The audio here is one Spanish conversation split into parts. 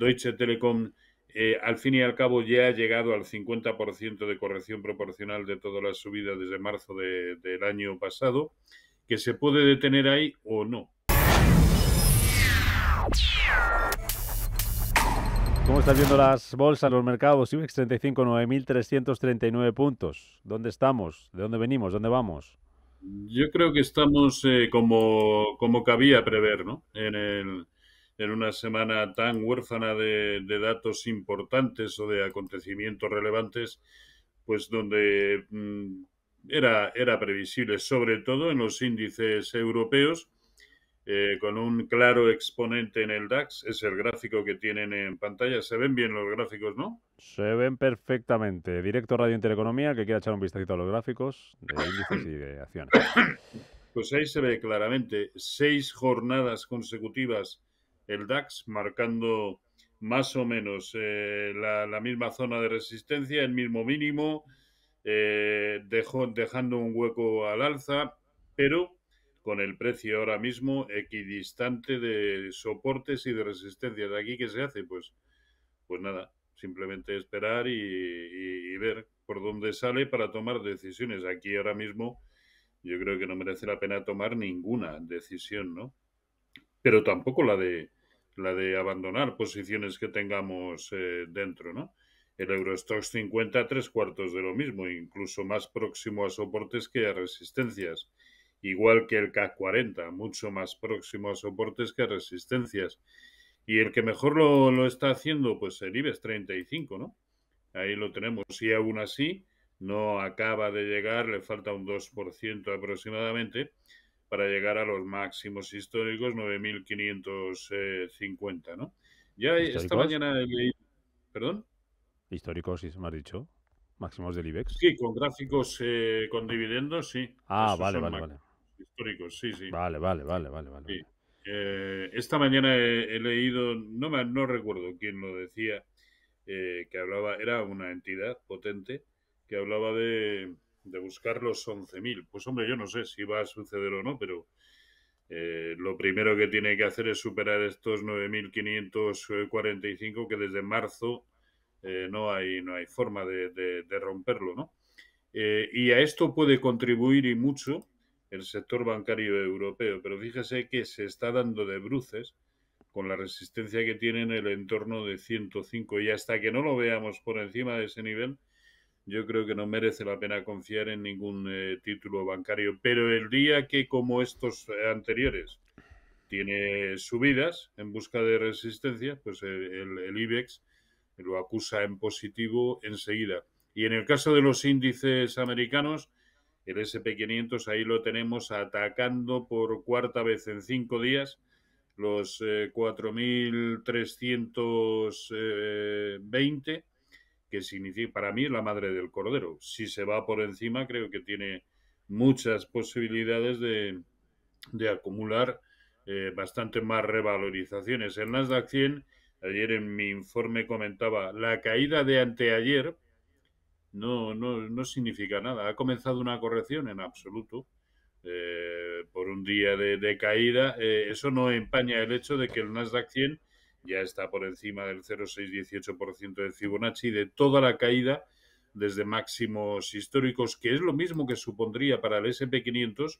Deutsche Telekom eh, al fin y al cabo ya ha llegado al 50% de corrección proporcional de toda la subida desde marzo del año pasado, que se puede detener ahí o no. ¿Cómo estás viendo las bolsas, los mercados? IBEX 35, 9.339 puntos. ¿Dónde estamos? ¿De dónde venimos? ¿Dónde vamos? Yo creo que estamos eh, como, como cabía prever, ¿no? En el, en una semana tan huérfana de, datos importantes o de acontecimientos relevantes, pues donde mm, era, era previsible, sobre todo en los índices europeos, eh, con un claro exponente en el DAX. Es el gráfico que tienen en pantalla. ¿Se ven bien los gráficos, no? Se ven perfectamente. Directo Radio Intereconomía, que quiera echar un vistacito a los gráficos de índices y de acciones. Pues ahí se ve claramente seis jornadas consecutivas el DAX marcando más o menos eh, la, misma zona de resistencia, el mismo mínimo, eh, dejando un hueco al alza, pero con el precio ahora mismo equidistante de soportes y de resistencias. ¿Aquí qué se hace? Pues, pues nada, simplemente esperar y ver por dónde sale para tomar decisiones. Aquí ahora mismo yo creo que no merece la pena tomar ninguna decisión, ¿no? Pero tampoco la de la de abandonar posiciones que tengamos eh, dentro, ¿no? El Eurostox 50, tres cuartos de lo mismo, incluso más próximo a soportes que a resistencias. Igual que el CAC 40, mucho más próximo a soportes que a resistencias. Y el que mejor lo, está haciendo, pues el IBEX 35, ¿no? Ahí lo tenemos. Y aún así, no acaba de llegar, le falta un 2% aproximadamente para llegar a los máximos históricos 9.550, ¿no? Ya esta mañana he leído... ¿Perdón? Históricos, si se me ha dicho. Máximos del IBEX. Sí, con gráficos, eh, con dividendos, sí. Ah, vale, vale, vale. Históricos, sí, sí. Vale, vale, vale, vale, vale. Eh, esta mañana he, leído, no, me, no recuerdo quién lo decía, eh, que hablaba, era una entidad potente, que hablaba de, de buscar los 11.000. Pues hombre, yo no sé si va a suceder o no, pero eh, lo primero que tiene que hacer es superar estos 9.545 que desde marzo eh, no, hay, no hay forma de, romperlo, ¿no? Eh, y a esto puede contribuir y mucho el sector bancario europeo, pero fíjese que se está dando de bruces con la resistencia que tiene en el entorno de 105 y hasta que no lo veamos por encima de ese nivel, yo creo que no merece la pena confiar en ningún eh, título bancario. Pero el día que, como estos eh, anteriores, tiene subidas en busca de resistencia, pues eh, el, IBEX lo acusa en positivo enseguida. Y en el caso de los índices americanos, el SP500 ahí lo tenemos atacando por cuarta vez en cinco días los 4.320 que significa, para mí la madre del cordero. Si se va por encima, creo que tiene muchas posibilidades de, acumular eh, bastante más revalorizaciones. El Nasdaq 100, ayer en mi informe comentaba, la caída de anteayer no, no, no significa nada. Ha comenzado una corrección en absoluto. Eh, por un día de, caída, eh, eso no empaña el hecho de que el Nasdaq 100 ya está por encima del 0,618% de Fibonacci, de toda la caída desde máximos históricos, que es lo mismo que supondría para el SP500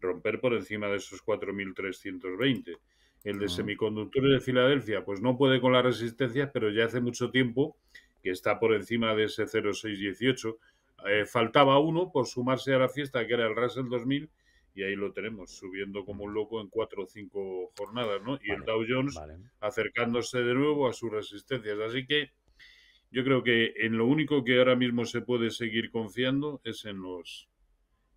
romper por encima de esos 4.320. El de ah. semiconductores de Filadelfia, pues no puede con la resistencia, pero ya hace mucho tiempo que está por encima de ese 0,618. dieciocho eh, faltaba uno por sumarse a la fiesta, que era el Russell 2000, y ahí lo tenemos, subiendo como un loco en cuatro o cinco jornadas, ¿no? Y el Dow Jones acercándose de nuevo a sus resistencias. Así que yo creo que en lo único que ahora mismo se puede seguir confiando es en los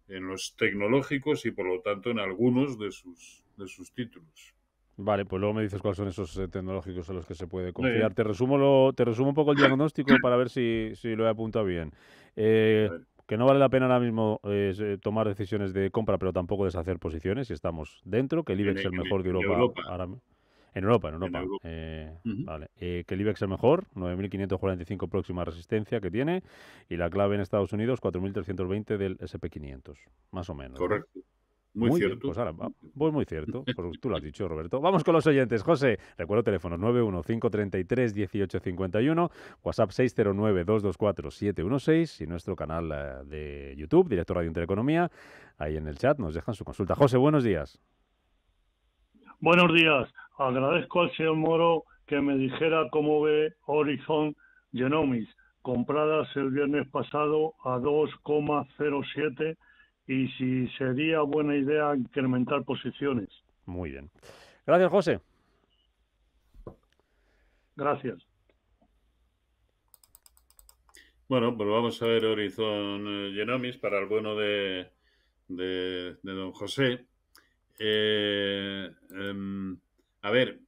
en los tecnológicos y por lo tanto en algunos de sus de sus títulos. Vale, pues luego me dices cuáles son esos eh, tecnológicos en los que se puede confiar. Te resumo lo, te resumo un poco el diagnóstico para ver si, lo he apuntado bien. Eh, que no vale la pena ahora mismo eh, tomar decisiones de compra, pero tampoco deshacer posiciones si estamos dentro, que el IBEX eh, eh, e es el mejor de Europa, ahora En Europa, en Europa. Vale. que el IBEX es el mejor, 9.545 próxima resistencia que tiene, y la clave en Estados Unidos, 4.320 del SP500, más o menos. Correcto. Pues pues muy, cierto. muy pues cierto. tú lo has dicho, Roberto. Vamos con los oyentes. José, recuerdo teléfonos 915331851, WhatsApp 609224716 y nuestro canal eh, de YouTube, Director Radio Intereconomía. Ahí en el chat nos dejan su consulta. José, buenos días. Buenos días. Agradezco al señor Moro que me dijera cómo ve Horizon Genomics, compradas el viernes pasado a 2,07 y si sería buena idea incrementar posiciones. Muy bien. Gracias, José. Gracias. Bueno, pues vamos a ver Horizon eh, Genomics para el bueno de, don José. Eh, em, a ver,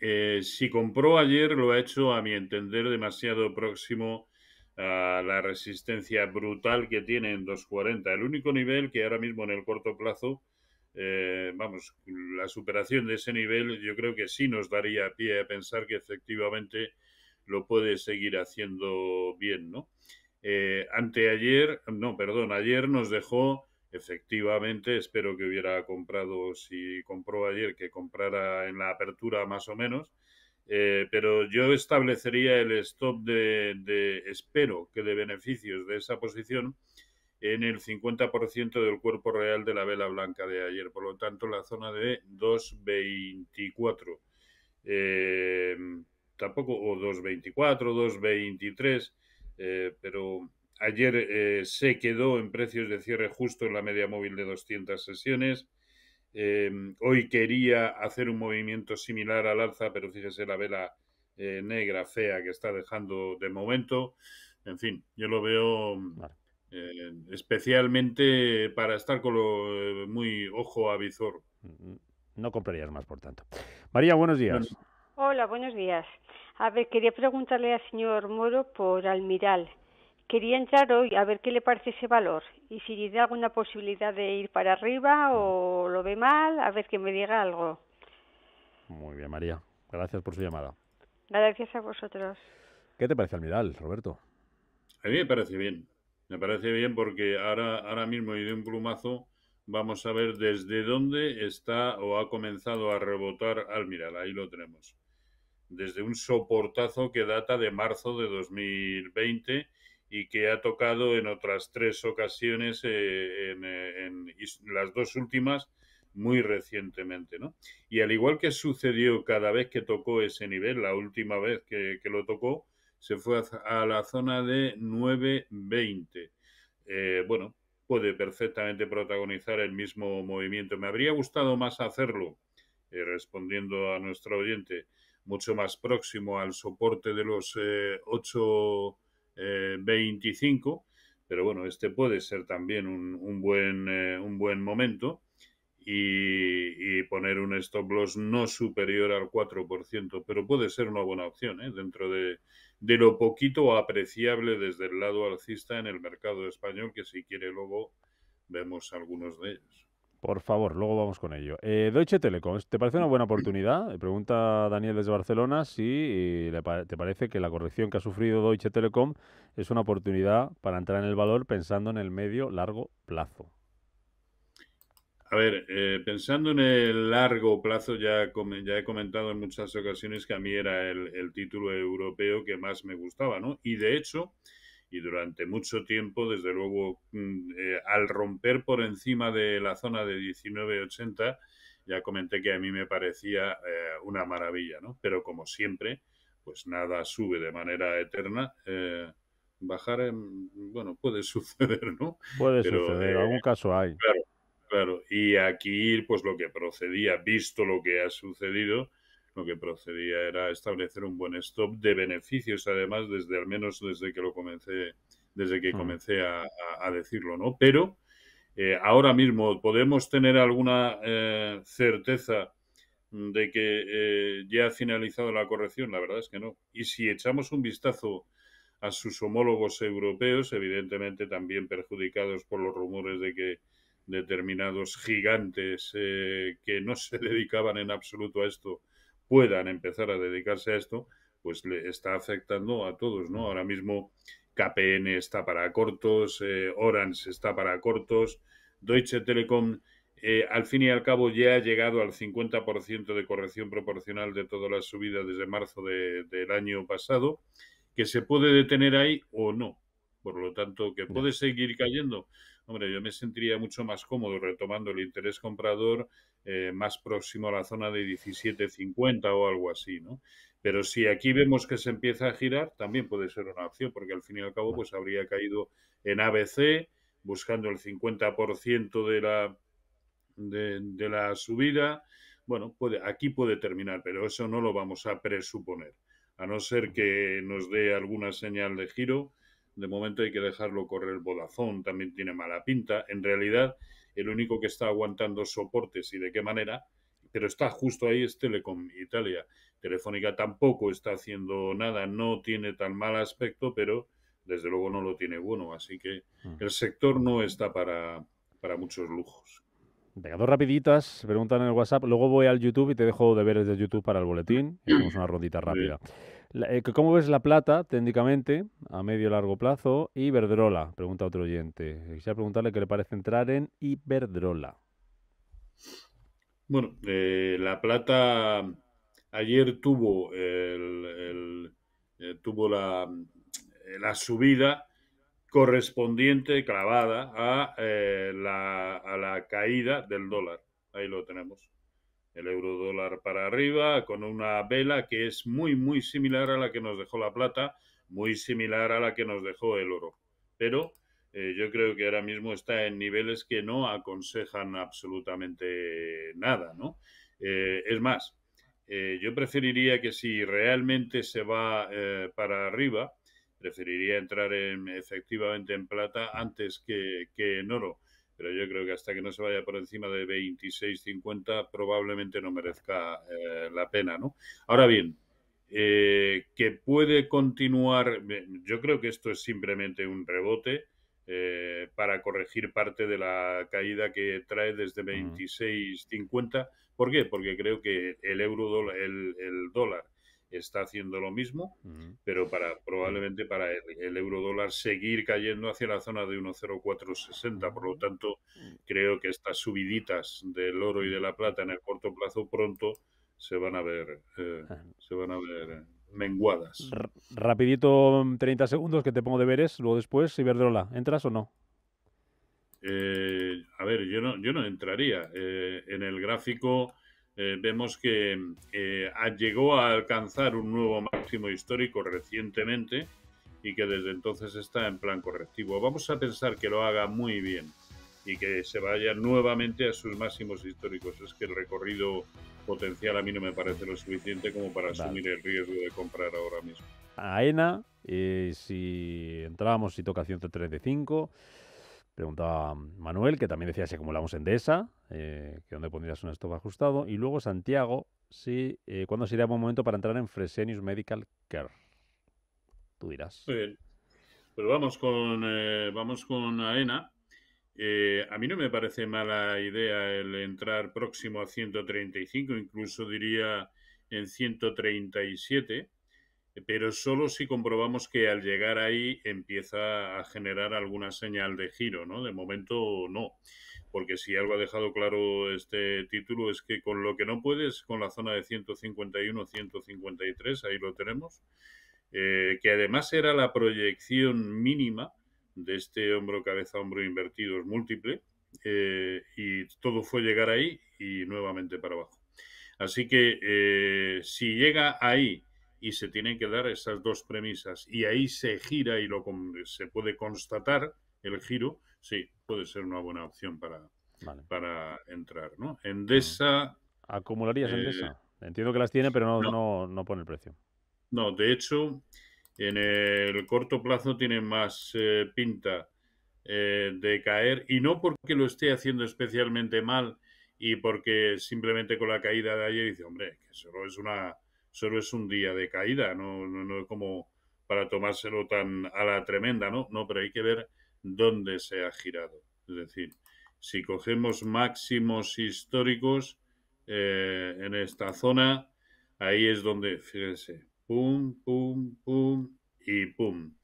eh, si compró ayer lo ha hecho a mi entender demasiado próximo a la resistencia brutal que tiene en 240. El único nivel que ahora mismo en el corto plazo, eh, vamos, la superación de ese nivel yo creo que sí nos daría pie a pensar que efectivamente lo puede seguir haciendo bien, ¿no? Eh, anteayer, no, perdón, ayer nos dejó efectivamente, espero que hubiera comprado, si compró ayer, que comprara en la apertura más o menos, eh, pero yo establecería el stop de, espero que de beneficios de esa posición en el 50% del cuerpo real de la vela blanca de ayer. Por lo tanto, la zona de 2.24. Eh, tampoco, o 2.24, 2.23, eh, pero ayer se quedó en precios de cierre justo en la media móvil de 200 sesiones. Em, hoy quería hacer un movimiento similar al alza, pero fíjese la vela eh, negra fea que está dejando de momento. En fin, yo lo veo mm, eh, especialmente para estar con lo, eh, muy ojo a visor. Mm, mm, no comprarías más, por tanto. María, buenos días. Hola, buenos días. A ver, quería preguntarle al señor Moro por Almiral quería entrar hoy a ver qué le parece ese valor y si da alguna posibilidad de ir para arriba o lo ve mal, a ver que me diga algo. Muy bien, María. Gracias por su llamada. Gracias a vosotros. ¿Qué te parece Almiral, Roberto? A mí me parece bien. Me parece bien porque ahora, ahora mismo y de un plumazo vamos a ver desde dónde está o ha comenzado a rebotar Almiral. Ahí lo tenemos. Desde un soportazo que data de marzo de 2020 y que ha tocado en otras tres ocasiones, eh, en, eh, las dos últimas muy recientemente. ¿no? Y al igual que sucedió cada vez que tocó ese nivel, la última vez que, lo tocó, se fue a, la zona de 9.20. Eh, bueno, puede perfectamente protagonizar el mismo movimiento. Me habría gustado más hacerlo, respondiendo a nuestro oyente, mucho más próximo al soporte de los 8 eh, 25, pero bueno, este puede ser también un, buen, eh, un buen momento y, poner un stop loss no superior al 4%, pero puede ser una buena opción ¿eh? dentro de, de lo poquito apreciable desde el lado alcista en el mercado español, que si quiere luego vemos algunos de ellos. Por favor, luego vamos con ello. Eh, Deutsche Telekom, ¿te parece una buena oportunidad? Eh, pregunta Daniel desde Barcelona si eh, te parece que la corrección que ha sufrido Deutsche Telekom es una oportunidad para entrar en el valor pensando en el medio largo plazo. A ver, pensando en el largo plazo, ya, he comentado en muchas ocasiones que a mí era el, el título europeo que más me gustaba, ¿no? Y de hecho, y durante mucho tiempo, desde luego, mm, eh, al romper por encima de la zona de 1980, ya comenté que a mí me parecía eh, una maravilla, ¿no? Pero como siempre, pues nada sube de manera eterna. Eh, bajar, bueno, puede suceder, ¿no? Puede suceder, algún caso hay. Claro, claro. Y aquí, pues lo que procedía, visto lo que ha sucedido, lo que procedía era establecer un buen stop de beneficios, además, desde al menos desde que lo comencé, desde que mm. comencé a, decirlo, ¿no? Pero eh, ahora mismo podemos tener alguna eh, certeza de que eh, ya ha finalizado la corrección, la verdad es que no. Y si echamos un vistazo a sus homólogos europeos, evidentemente también perjudicados por los rumores de que determinados gigantes que no se dedicaban en absoluto a esto puedan empezar a dedicarse a esto, pues le está afectando a todos, ¿no? Ahora mismo KPN está para cortos, eh, Orange está para cortos, Deutsche Telekom eh, al fin y al cabo ya ha llegado al 50% de corrección proporcional de todas las subidas desde marzo de, del año pasado, que se puede detener ahí o no. Por lo tanto, que puede seguir cayendo. Hombre, yo me sentiría mucho más cómodo retomando el interés comprador eh, más próximo a la zona de 17.50 o algo así, ¿no? Pero si aquí vemos que se empieza a girar, también puede ser una opción, porque al fin y al cabo pues habría caído en ABC, buscando el 50% de la, de la subida. Bueno, puede, aquí puede terminar, pero eso no lo vamos a presuponer, a no ser que nos dé alguna señal de giro de momento hay que dejarlo correr bodazón también tiene mala pinta. En realidad, el único que está aguantando soportes y de qué manera, pero está justo ahí es Telecom Italia. Telefónica tampoco está haciendo nada, no tiene tan mal aspecto, pero desde luego no lo tiene bueno. Así que mm. el sector no está para, para muchos lujos. Venga, dos rapiditas, preguntan en el WhatsApp, luego voy al YouTube y te dejo deberes de YouTube para el boletín hacemos una rondita rápida. Eh, ¿Cómo ves la plata técnicamente a medio y largo plazo? Iberdrola, pregunta otro oyente. Quisiera preguntarle qué le parece entrar en Iberdrola. Bueno, eh, la plata ayer tuvo, el, eh, tuvo la, la, subida correspondiente, clavada a, la, a la caída del dólar. Ahí lo tenemos el euro dólar para arriba, con una vela que es muy, muy similar a la que nos dejó la plata, muy similar a la que nos dejó el oro. Pero eh, yo creo que ahora mismo está en niveles que no aconsejan absolutamente nada, ¿no? Eh, es más, eh, yo preferiría que si realmente se va para arriba, preferiría entrar en, efectivamente en plata antes que, que en oro pero yo creo que hasta que no se vaya por encima de 26.50 probablemente no merezca eh, la pena, ¿no? Ahora bien, eh, que puede continuar, yo creo que esto es simplemente un rebote eh, para corregir parte de la caída que trae desde 26.50. ¿Por qué? Porque creo que el euro, el dólar está haciendo lo mismo, pero para probablemente para el, euro dólar seguir cayendo hacia la zona de 1,0460. Por lo tanto, creo que estas subiditas del oro y de la plata en el corto plazo pronto se van a ver, eh, ah. se van a ver eh, menguadas. rapidito, 30 mm, segundos que te pongo deberes, luego después, Iberdrola, ¿entras o no? Eh, a ver, yo no, yo no entraría. en el gráfico eh, vemos que llegó a alcanzar un nuevo máximo histórico recientemente y que desde entonces está en plan correctivo. Vamos a pensar que lo haga muy bien y que se vaya nuevamente a sus máximos históricos. Es que el recorrido potencial a mí no me parece lo suficiente como para asumir el riesgo de comprar ahora mismo. AENA, eh, si entramos, si toca 135 Preguntaba Manuel, que también decía si acumulamos en Dehesa, eh, que dónde pondrías un stop ajustado. Y luego Santiago, si, eh, ¿cuándo sería buen momento para entrar en Fresenius Medical Care? Tú dirás. Muy Pues vamos con, eh, vamos con AENA. a mí no me parece mala idea el entrar próximo a 135, incluso diría en 137 pero solo si comprobamos que al llegar ahí empieza a generar alguna señal de giro, ¿no? De momento no, porque si algo ha dejado claro este título es que con lo que no puedes, con la zona de 151-153, ahí lo tenemos, eh, que además era la proyección mínima de este hombro-cabeza-hombro invertido es múltiple, eh, y todo fue llegar ahí y nuevamente para abajo. Así que eh, si llega ahí, y se tienen que dar esas dos premisas. Y ahí se gira y lo se puede constatar el giro, sí, puede ser una buena opción para, para entrar. ¿no? Endesa. ¿Acumularías eh, Endesa? Entiendo que las tiene, pero no, no, pone el precio. No, de hecho, en el corto plazo tiene más eh, pinta eh, de caer, y no porque lo esté haciendo especialmente mal y porque simplemente con la caída de ayer dice, hombre, que solo es una solo es un día de caída, no, no, no es como para tomárselo tan a la tremenda, ¿no? No, pero hay que ver dónde se ha girado. Es decir, si cogemos máximos históricos eh, en esta zona, ahí es donde, fíjense, pum, pum, pum y pum.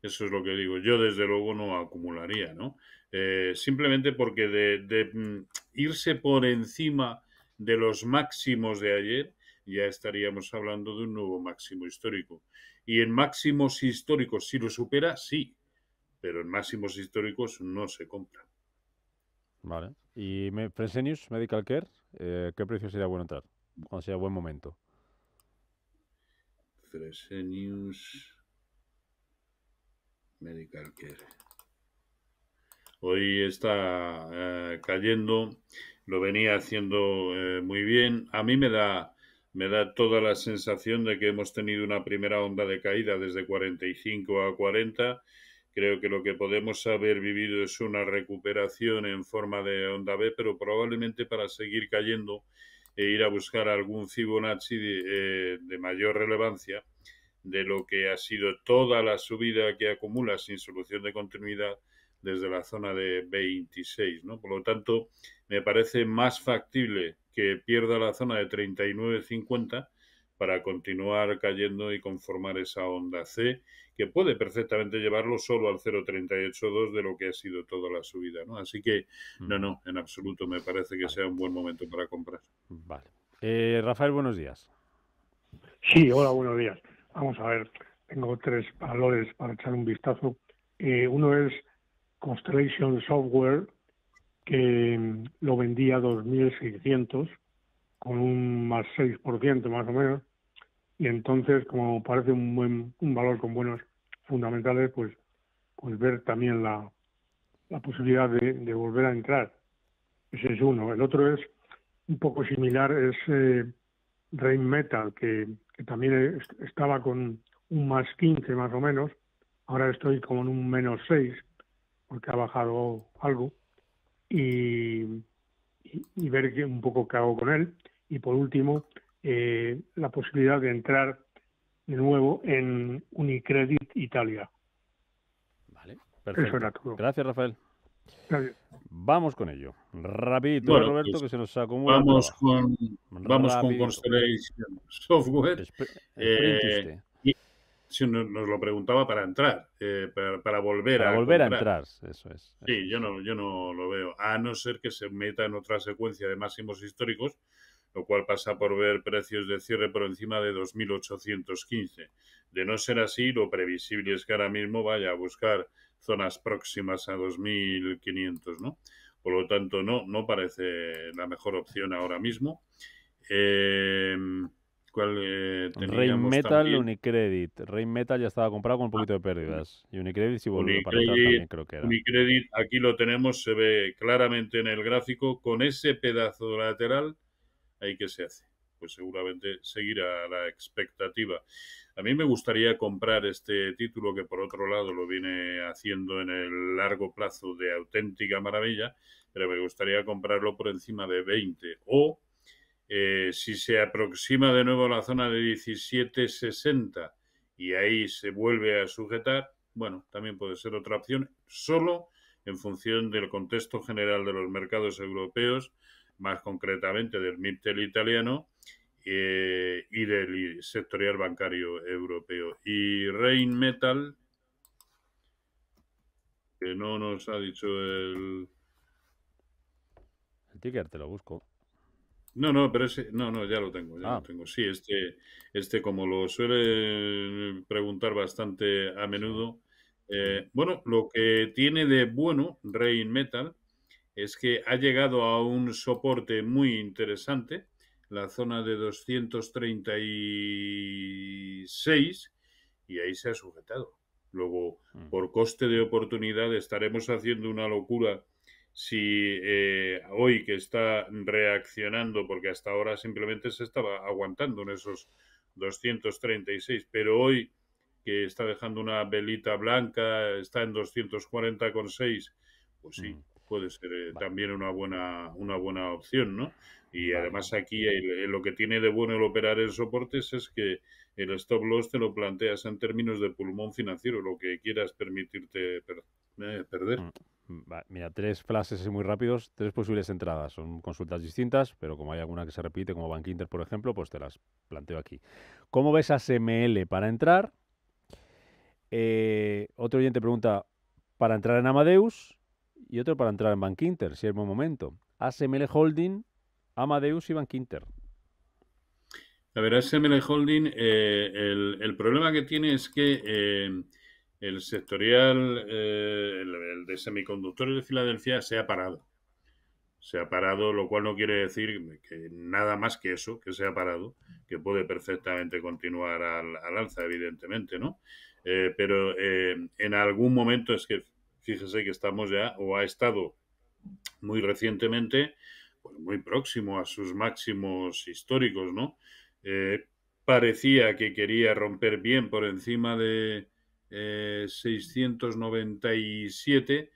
Eso es lo que digo. Yo desde luego no acumularía, ¿no? Eh, simplemente porque de mm, irse por encima de los máximos de ayer, ya estaríamos hablando de un nuevo máximo histórico. Y en máximos históricos, si lo supera, sí, pero en máximos históricos no se compra. Vale. ¿Y Fresenius Medical Care? Eh, ¿Qué precio sería bueno entrar? ¿Cuándo sería buen momento? Fresenius Medical Care. Hoy está eh, cayendo, lo venía haciendo eh, muy bien. A mí me da me da toda la sensación de que hemos tenido una primera onda de caída desde 45 a 40. Creo que lo que podemos haber vivido es una recuperación en forma de onda B, pero probablemente para seguir cayendo e ir a buscar algún Fibonacci de, eh, mayor relevancia de lo que ha sido toda la subida que acumula sin solución de continuidad desde la zona de 26. ¿no? Por lo tanto, me parece más factible que pierda la zona de 39,50 para continuar cayendo y conformar esa onda C que puede perfectamente llevarlo solo al 0,382 de lo que ha sido toda la subida, ¿no? Así que no, no, en absoluto me parece que sea un buen momento para comprar. Vale. Eh, Rafael, buenos días. Sí, hola, buenos días. Vamos a ver, tengo tres valores para echar un vistazo. Eh, uno es Constellation Software, que mm, lo vendía a 2.600 con un más 6% más o menos. Y entonces, como parece un buen un valor con buenos fundamentales, pues, pues ver también la, posibilidad de, volver a entrar. Ese es uno. El otro es un poco similar, es eh, Rain Metal, que, también estaba con un más 15 más o menos. Ahora estoy como en un menos 6, porque ha bajado algo y, ver que un poco cago con él. Y por último, eh, la posibilidad de entrar de nuevo en Unicredit Italia. Vale, perfecto. Gracias, Rafael. Vamos con ello. Rapidito, Roberto, pues que se nos acumula. Vamos con, vamos con Constellation Software. Sí, nos lo preguntaba para entrar, eh, para, volver a volver a entrar, eso es. Sí, yo no, yo no lo veo, a no ser que se meta en otra secuencia de máximos históricos, lo cual pasa por ver precios de cierre por encima de 2.815. De no ser así, lo previsible es que ahora mismo vaya a buscar zonas próximas a 2.500, ¿no? Por lo tanto, no, no parece la mejor opción ahora mismo. Eh, cual eh, Metal, Unicredit. Reinmetal Metal ya estaba comprado con un poquito de ah, pérdidas. Y Unicredit si volvió para creo que Unicredit, aquí lo tenemos, se ve claramente en el gráfico, con ese pedazo lateral, ahí que se hace. Pues seguramente seguirá la expectativa. A mí me gustaría comprar este título que por otro lado lo viene haciendo en el largo plazo de auténtica maravilla, pero me gustaría comprarlo por encima de 20 o eh, si se aproxima de nuevo a la zona de 1760 y ahí se vuelve a sujetar, bueno, también puede ser otra opción, solo en función del contexto general de los mercados europeos, más concretamente del MIPTEL italiano eh, y del sectorial bancario europeo. Y Rain Metal, que no nos ha dicho el... El ticker te lo busco. No, no, pero ese, no, no, ya lo tengo, ya lo ah. tengo. Sí, este, este como lo suele preguntar bastante a menudo. Eh, bueno, lo que tiene de bueno Rain Metal es que ha llegado a un soporte muy interesante, la zona de 236, y ahí se ha sujetado. Luego, mm. por coste de oportunidad, estaremos haciendo una locura si eh, hoy que está reaccionando, porque hasta ahora simplemente se estaba aguantando en esos 236, pero hoy que está dejando una velita blanca, está en 240,6, pues sí, mm. puede ser eh, también una buena, una buena opción, ¿no? Y además aquí eh, lo que tiene de bueno el operar en soportes es que el stop loss te lo planteas en términos de pulmón financiero, lo que quieras permitirte perder. Mm. Mira, tres frases muy rápidos, tres posibles entradas. Son consultas distintas, pero como hay alguna que se repite, como Bank Inter, por ejemplo, pues te las planteo aquí. ¿Cómo ves a SML para entrar? Eh, otro oyente pregunta, ¿para entrar en Amadeus? Y otro para entrar en Bank Inter, si es buen momento. ASML Holding, Amadeus y Bank Inter. A ver, ASML Holding, eh, el, problema que tiene es que... Eh, el sectorial, eh, de semiconductores de Filadelfia se ha parado. Se ha parado, lo cual no quiere decir que nada más que eso, que se ha parado, que puede perfectamente continuar al, alza, evidentemente, ¿no? Eh, pero eh, en algún momento es que, fíjese que estamos ya, o ha estado muy recientemente, pues muy próximo a sus máximos históricos, ¿no? parecía que quería romper bien por encima de, 697. Eh,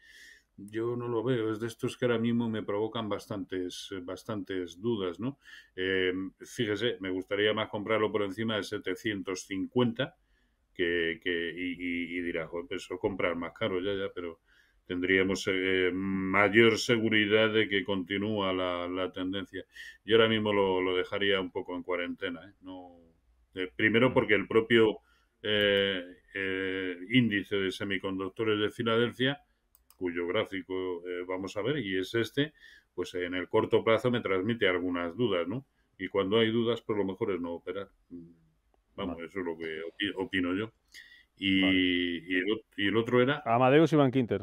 yo no lo veo, es de estos que ahora mismo me provocan bastantes, bastantes dudas, ¿no? Eh, fíjese, me gustaría más comprarlo por encima de 750 que, que y, y, dirá, comprar más caro ya, ya, pero tendríamos eh, mayor seguridad de que continúa la, la tendencia. Yo ahora mismo lo, lo, dejaría un poco en cuarentena, No, primero mm. porque el propio... Eh, eh, índice de semiconductores de Filadelfia, cuyo gráfico eh, vamos a ver, y es este, pues en el corto plazo me transmite algunas dudas, ¿no? Y cuando hay dudas, pues lo mejor es no operar. Mm, vamos, eso es lo que opino yo. Y, el, otro era... Amadeus y Quinter.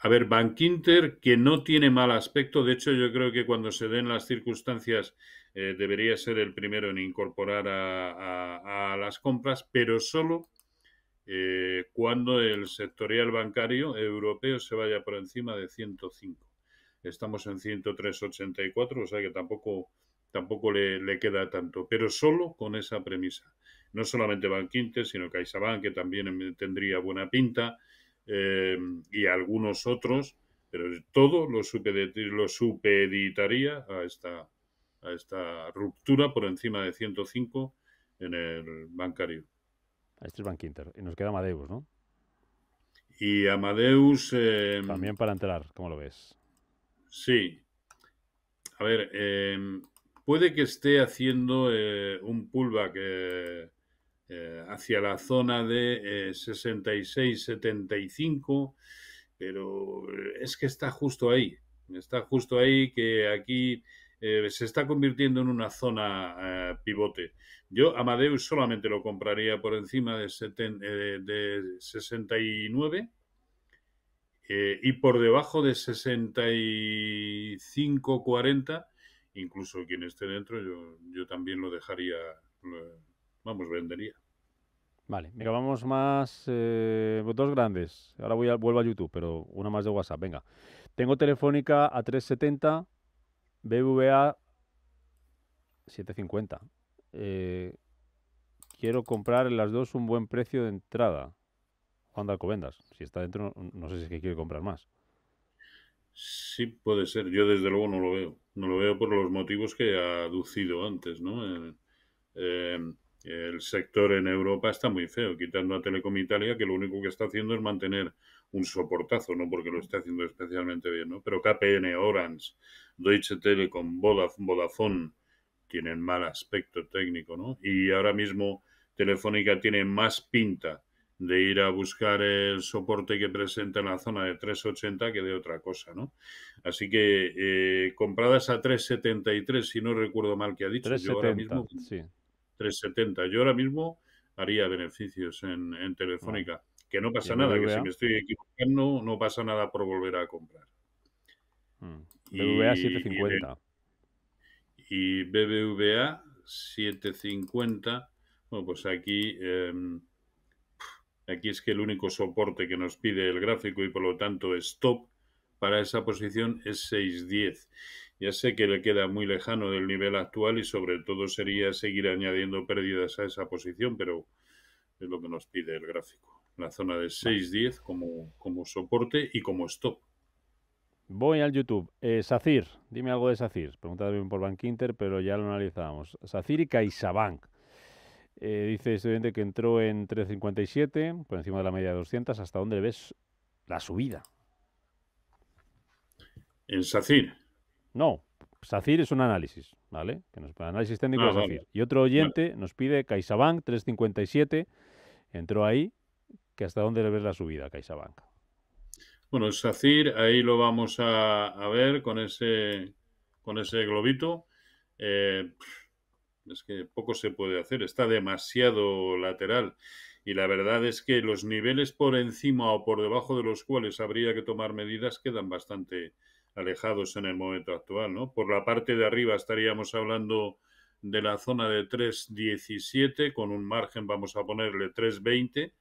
A ver, Bankinter, que no tiene mal aspecto, de hecho yo creo que cuando se den las circunstancias eh, debería ser el primero en incorporar a, a, las compras, pero solo eh, cuando el sectorial bancario europeo se vaya por encima de 105. Estamos en 103,84, o sea que tampoco, tampoco le, queda tanto, pero solo con esa premisa. No solamente Inter, sino CaixaBank, que también tendría buena pinta, eh, y algunos otros, pero todo lo, lo supeditaría a esta, a esta ruptura por encima de 105 en el bancario. Este es Bankinter. Y nos queda Amadeus, ¿no? Y Amadeus... Eh, También para entrar, ¿cómo lo ves? Sí. A ver, eh, puede que esté haciendo un pullback eh, hacia la zona de 66-75, eh, pero eh, es que está justo ahí, está justo ahí que aquí se está convirtiendo en una zona pivote. Yo Amadeus solamente lo compraría por encima de, de 69. y por debajo de 65-40, incluso quien esté dentro, yo, yo también lo dejaría, vamos, vendería. Vale, mira, vamos más. Eh, pues dos grandes. Ahora voy vuelvo a YouTube, pero una más de WhatsApp. Venga. Tengo Telefónica a 370, BBVA 750. quiero comprar en las dos un buen precio de entrada. Juan de Alcobendas, si está dentro, no, sé si es que quiere comprar más. Sí, puede ser. Yo desde luego no lo veo. No lo veo por los motivos que he aducido antes, ¿no? Eh, eh, el sector en Europa está muy feo, quitando a Telecom Italia, que lo único que está haciendo es mantener un soportazo, no porque lo está haciendo especialmente bien, ¿no? Pero KPN, Orange, Deutsche Telekom, Vodafone tienen mal aspecto técnico, ¿no? Y ahora mismo Telefónica tiene más pinta de ir a buscar el soporte que presenta en la zona de 380 que de otra cosa, ¿no? Así que eh, compradas a 373, si no recuerdo mal que ha dicho, 370, yo ahora mismo... Sí. 370. Yo ahora mismo haría beneficios en, en Telefónica. Que no pasa nada, que si me estoy equivocando, no pasa nada por volver a comprar. Mm. BBVA 750. Y, BBVA 750. Bueno, pues aquí, em, aquí es que el único soporte que nos pide el gráfico y por lo tanto stop para esa posición es 610. Ya sé que le queda muy lejano del nivel actual y sobre todo sería seguir añadiendo pérdidas a esa posición, pero es lo que nos pide el gráfico. La zona de 6.10 como, como soporte y como stop. Voy al YouTube. Eh, SACIR, dime algo de SACIR. Pregunta también por Bank Inter, pero ya lo analizábamos. SACIR y CaixaBank. Eh, dice este estudiante que entró en 3.57, por encima de la media de 200. ¿Hasta dónde ves la subida? En SACIR. No, SACIR es un análisis, ¿vale? Que nos, análisis técnico ah, de SACIR. Y otro oyente nos pide CaixaBank 357, entró ahí, que hasta dónde le ves la subida CaixaBank. Bueno, SACIR, ahí lo vamos a, ver con ese, con ese globito. Eh, es que poco se puede hacer, está demasiado lateral. Y la verdad es que los niveles por encima o por debajo de los cuales habría que tomar medidas quedan bastante, alejados en el momento actual. ¿no? Por la parte de arriba estaríamos hablando de la zona de 3.17 con un margen, vamos a ponerle 3.20.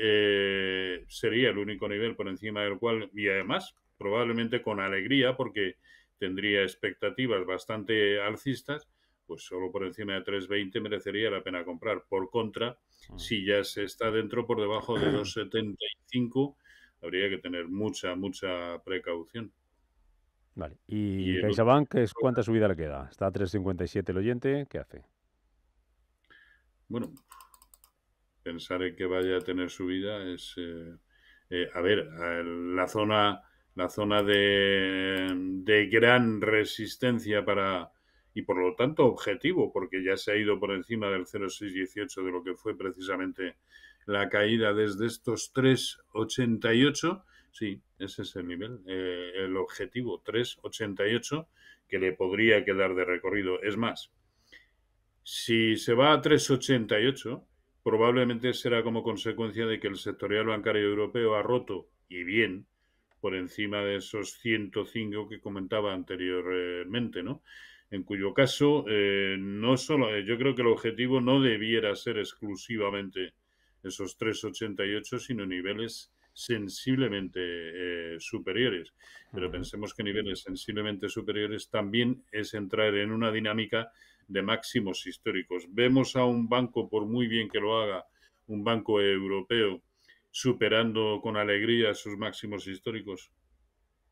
Eh, sería el único nivel por encima del cual, y además probablemente con alegría, porque tendría expectativas bastante alcistas, pues solo por encima de 3.20 merecería la pena comprar. Por contra, ah. si ya se está dentro por debajo de 2.75, habría que tener mucha, mucha precaución. Vale. ¿Y, y CaixaBank cuánta subida le queda? Está a 3,57 el oyente, ¿qué hace? Bueno, pensar que vaya a tener subida es... Eh, eh, a ver, eh, la zona, la zona de, gran resistencia para... Y por lo tanto objetivo, porque ya se ha ido por encima del 0,618 de lo que fue precisamente la caída desde estos 3,88 Sí, ese es el nivel. Eh, el objetivo 388 que le podría quedar de recorrido. Es más, si se va a 388, probablemente será como consecuencia de que el sectorial bancario europeo ha roto, y bien, por encima de esos 105 que comentaba anteriormente, ¿no? En cuyo caso, eh, no solo, eh, yo creo que el objetivo no debiera ser exclusivamente esos 388, sino niveles sensiblemente eh, superiores. Pero pensemos que niveles sensiblemente superiores también es entrar en una dinámica de máximos históricos. Vemos a un banco, por muy bien que lo haga, un banco europeo, superando con alegría sus máximos históricos.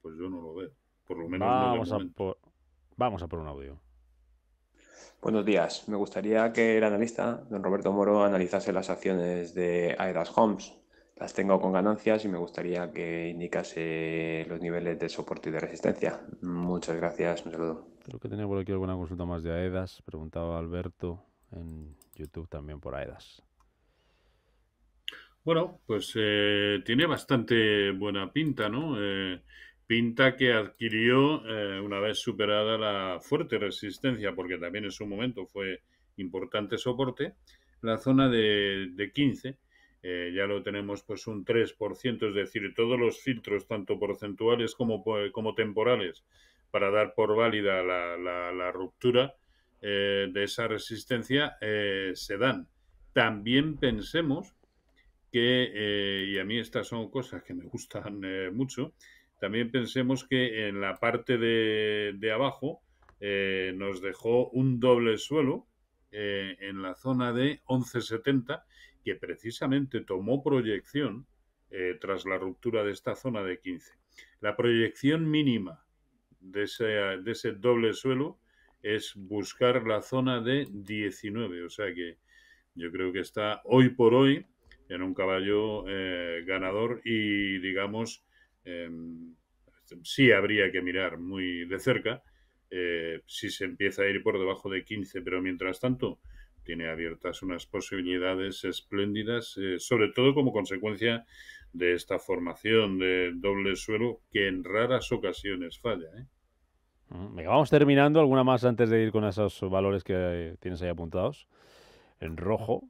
Pues yo no lo veo. Por lo menos vamos, no a, por, vamos a por un audio. Buenos días. Me gustaría que el analista, don Roberto Moro, analizase las acciones de Aedas Homes, las tengo con ganancias y me gustaría que indicase los niveles de soporte y de resistencia. Muchas gracias, un saludo. Creo que tenía por aquí alguna consulta más de AEDAS. Preguntaba Alberto en YouTube también por AEDAS. Bueno, pues eh, tiene bastante buena pinta, ¿no? Eh, pinta que adquirió eh, una vez superada la fuerte resistencia, porque también en su momento fue importante soporte, la zona de, de 15 eh, ya lo tenemos pues un 3%, es decir, todos los filtros, tanto porcentuales como, eh, temporales, para dar por válida la, la, ruptura eh, de esa resistencia, se dan. También pensemos que, y a mí estas son cosas que me gustan mucho, también pensemos que en la parte de, de abajo nos dejó un doble suelo en la zona de 1170 que precisamente tomó proyección eh, tras la ruptura de esta zona de 15. La proyección mínima de ese, de ese doble suelo es buscar la zona de 19, o sea que yo creo que está hoy por hoy en un caballo eh, ganador y digamos em, sí habría que mirar muy de cerca eh, si se empieza a ir por debajo de 15, pero mientras tanto tiene abiertas unas posibilidades espléndidas, eh, sobre todo como consecuencia de esta formación de doble suelo que en raras ocasiones falla. ¿eh? Mm, venga, vamos terminando. ¿Alguna más antes de ir con esos valores que eh, tienes ahí apuntados? En rojo,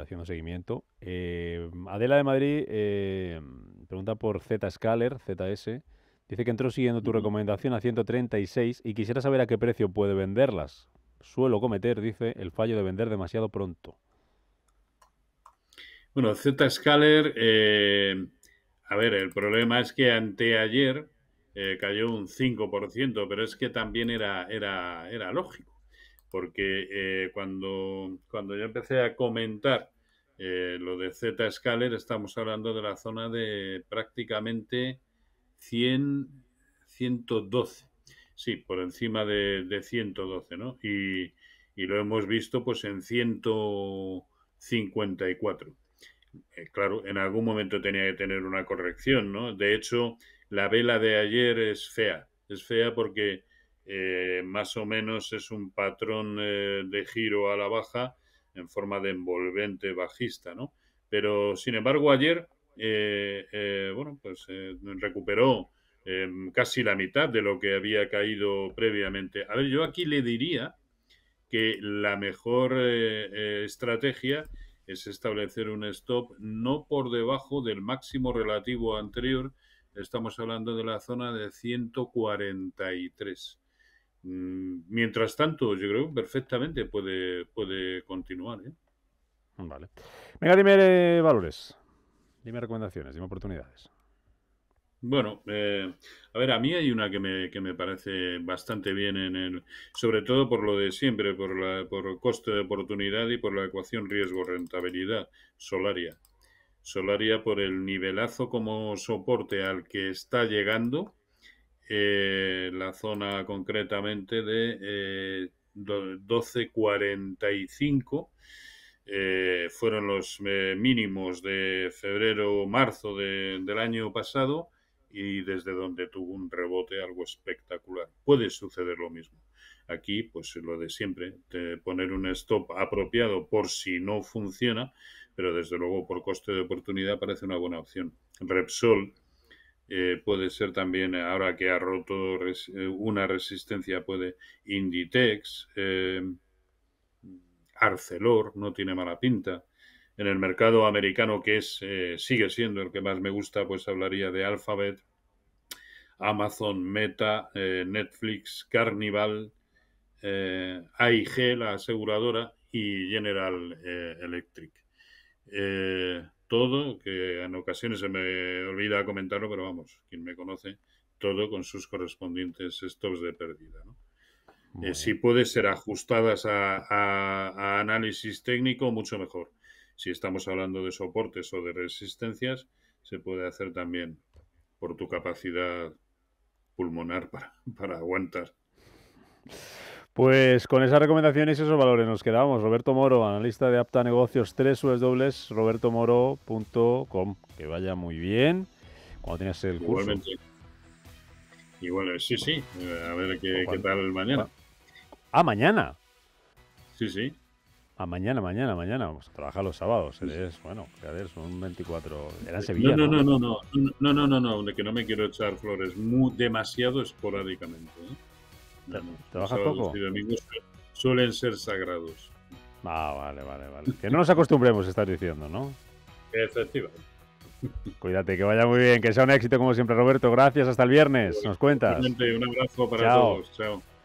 haciendo seguimiento. Eh, Adela de Madrid pregunta por Z Scaler, ZS. Dice que entró siguiendo tu recomendación a 136 y quisiera saber a qué precio puede venderlas. Suelo cometer, dice, el fallo de vender demasiado pronto. Bueno, Z Scaler, eh, a ver, el problema es que anteayer eh, cayó un 5%, pero es que también era, era, era lógico, porque eh, cuando, cuando yo empecé a comentar lo de Z Scaler, estamos hablando de la zona de prácticamente 100, 112 sí, por encima de, de 112, ¿no? Y, y, lo hemos visto pues en 154. Eh, claro, en algún momento tenía que tener una corrección, ¿no? De hecho, la vela de ayer es fea, es fea porque eh, más o menos es un patrón eh, de giro a la baja en forma de envolvente bajista, ¿no? Pero sin embargo ayer, bueno, pues recuperó Em, casi la mitad de lo que había caído previamente. A ver, yo aquí le diría que la mejor eh, eh, estrategia es establecer un stop no por debajo del máximo relativo anterior, estamos hablando de la zona de 143. Mm, mientras tanto, yo creo que perfectamente puede, puede continuar. ¿eh? Vale. Venga, dime valores, dime recomendaciones, dime oportunidades. Bueno, eh, a ver, a mí hay una que me, que me parece bastante bien, en el, sobre todo por lo de siempre, por, la, por coste de oportunidad y por la ecuación riesgo-rentabilidad, Solaria. Solaria por el nivelazo como soporte al que está llegando eh, la zona concretamente de 12.45. Eh, fueron los mínimos de febrero marzo del año pasado y desde donde tuvo un rebote algo espectacular. Puede suceder lo mismo. Aquí, pues lo de siempre, poner un stop apropiado por si no funciona, pero desde luego por coste de oportunidad parece una buena opción. Repsol eh, puede ser también, eh, ahora que ha roto eh, una resistencia, puede Inditex, Arcelor, no tiene mala pinta en el mercado americano, que es, eh, sigue siendo el que más me gusta, pues hablaría de Alphabet, Amazon, Meta, eh, Netflix, Carnival, eh, AIG, la aseguradora, y General Electric. todo, que en ocasiones se me olvida comentarlo, pero vamos, quien me conoce, todo con sus correspondientes stops de pérdida. si puede ser ajustadas a análisis técnico, mucho mejor si estamos hablando de soportes o de resistencias, se puede hacer también por tu capacidad pulmonar para, para aguantar. Pues con esas recomendaciones y esos valores nos quedamos. Roberto Moro, analista de Apta Negocios 3 dobles, robertomoro.com. Que vaya muy bien cuando tienes el Igualmente. curso. Igual, eh, sí, sí. A ver qué, qué tal mañana. Ah, mañana. Sí, sí. A mañana, mañana, mañana. Vamos a trabajar los sábados. Eres, bueno, ver, son 24. Era Sevilla. No, no, no, no, no, no, no, no, no, que no me quiero echar flores. Muy, demasiado esporádicamente. ¿eh? No, poco? Los domingos suelen ser sagrados. Ah, vale, vale, vale. Que no nos acostumbremos, estás diciendo, ¿no? Efectivamente. Cuídate, que vaya muy bien, que sea un éxito como siempre, Roberto. Gracias, hasta el viernes. Nos cuentas. Un abrazo para todos. Chao.